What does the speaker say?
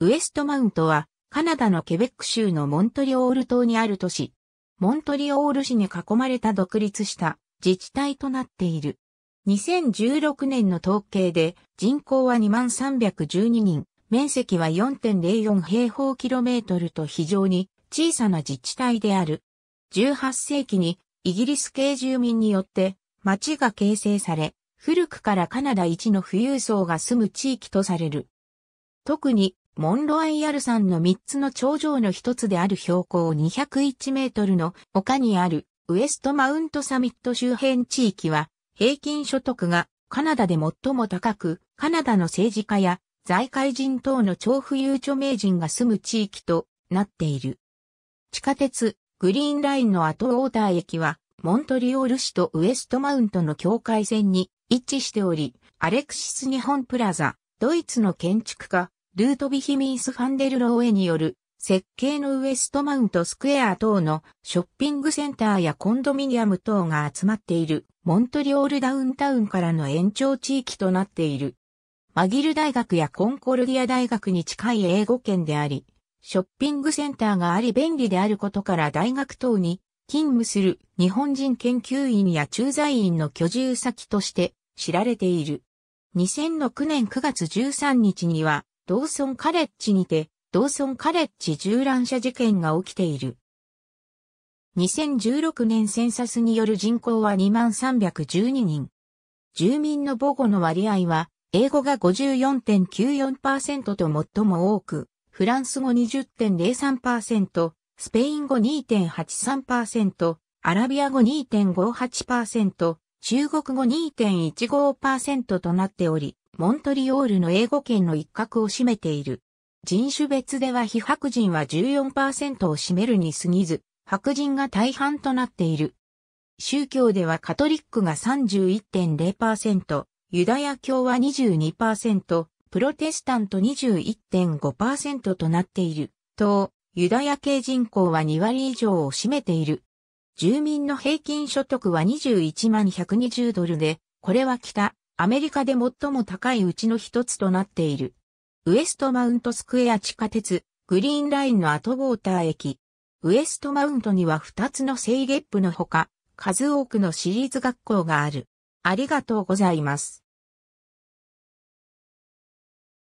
ウエストマウントは、カナダのケベック州のモントリオール島にある都市。モントリオール市に囲まれた独立した自治体となっている。2016年の統計で人口は2312人、面積は4.04平方キロメートルと非常に小さな自治体である。18世紀にイギリス系住民によって町が形成され、古くからカナダ一の富裕層が住む地域とされる。特にモンロアイアル山の3つの頂上の一つである標高201メートルの丘にあるウエストマウントサミット周辺地域は平均所得がカナダで最も高く、カナダの政治家や財界人等の超富裕著名人が住む地域となっている。地下鉄、グリーンラインの後ウォーター駅は、モントリオール市とウエストマウントの境界線に位置しており、アレクシス日本プラザ、ドイツの建築家、ルートビヒミンス・ファンデルローエによる設計のウエストマウントスクエア等のショッピングセンターやコンドミニアム等が集まっているモントリオールダウンタウンからの延長地域となっている。マギル大学やコンコルディア大学に近い英語圏であり、ショッピングセンターがあり便利であることから大学等に勤務する日本人研究員や駐在員の居住先として知られている。2006年9月13日にはドーソンカレッジにて、ドーソンカレッジ銃乱射事件が起きている。2016年センサスによる人口は2312人。住民の母語の割合は、英語が54.94%と最も多く、フランス語20.03%、スペイン語2.83%、アラビア語2.58%、中国語2.15%となっており、モントリオールの英語圏の一角を占めている。人種別では非白人は14%を占めるに過ぎず、白人が大半となっている。宗教ではカトリックが31.0%、ユダヤ教は22%、プロテスタント21.5%となっている。と、ユダヤ系人口は2割以上を占めている。住民の平均所得は21万120ドルで、これは北アメリカで最も高いうちの一つとなっている。ウエストマウントスクエア地下鉄、グリーンラインのアトウォーター駅。ウエストマウントには2つの制月部のほか、数多くの私立学校がある。ありがとうございます。